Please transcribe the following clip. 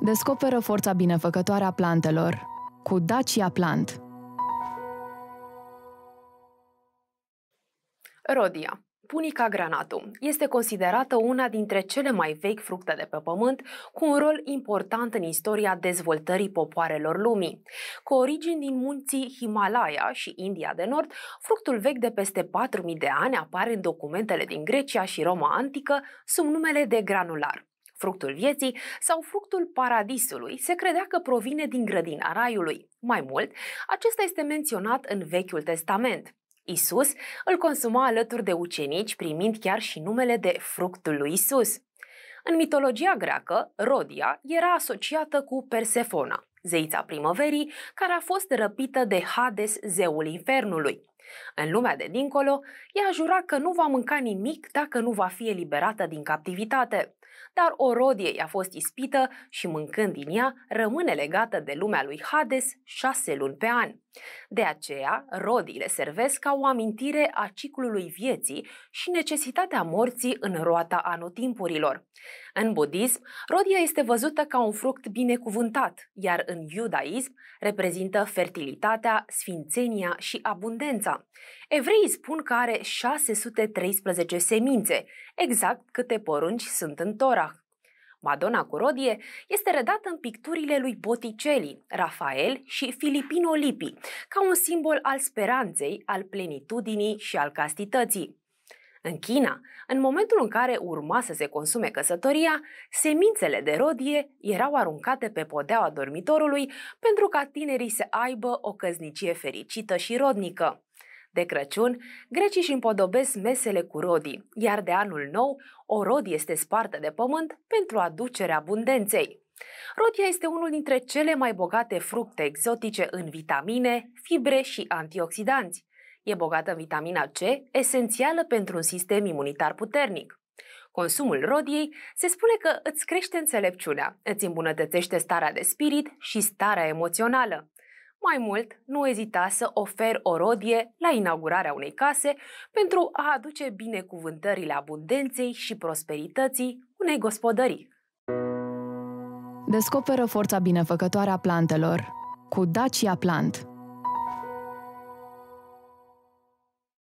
Descoperă forța binefăcătoare a plantelor cu Dacia Plant. Rodia Punica granatum este considerată una dintre cele mai vechi fructe de pe pământ, cu un rol important în istoria dezvoltării popoarelor lumii. Cu origini din munții Himalaya și India de Nord, fructul vechi de peste 4000 de ani apare în documentele din Grecia și Roma antică sub numele de granular. Fructul vieții sau fructul paradisului se credea că provine din grădina raiului. Mai mult, acesta este menționat în Vechiul Testament. Isus îl consuma alături de ucenici, primind chiar și numele de fructul lui Isus. În mitologia greacă, Rodia era asociată cu Persefona, zeița primăverii, care a fost răpită de Hades, zeul infernului. În lumea de dincolo, ea jurat că nu va mânca nimic dacă nu va fi eliberată din captivitate. Dar Orodie i-a fost ispită și mâncând din ea, rămâne legată de lumea lui Hades șase luni pe an. De aceea, rodiile servesc ca o amintire a ciclului vieții și necesitatea morții în roata anotimpurilor. În budism, rodia este văzută ca un fruct binecuvântat, iar în iudaism reprezintă fertilitatea, sfințenia și abundența. Evreii spun că are 613 semințe, exact câte porunci sunt în Torah. Madonna cu rodie este redată în picturile lui Botticelli, Rafael și Filipino Lippi, ca un simbol al speranței, al plenitudinii și al castității. În China, în momentul în care urma să se consume căsătoria, semințele de rodie erau aruncate pe podeaua dormitorului pentru ca tinerii să aibă o căznicie fericită și rodnică. De Crăciun, grecii își împodobesc mesele cu rodii, iar de anul nou, o rodie este spartă de pământ pentru aducerea abundenței. Rodia este unul dintre cele mai bogate fructe exotice în vitamine, fibre și antioxidanți. E bogată în vitamina C, esențială pentru un sistem imunitar puternic. Consumul rodiei se spune că îți crește înțelepciunea, îți îmbunătățește starea de spirit și starea emoțională. Mai mult, nu ezita să oferi o rodie la inaugurarea unei case pentru a aduce binecuvântările abundenței și prosperității unei gospodării. Descoperă forța binefăcătoare a plantelor cu Dacia Plant –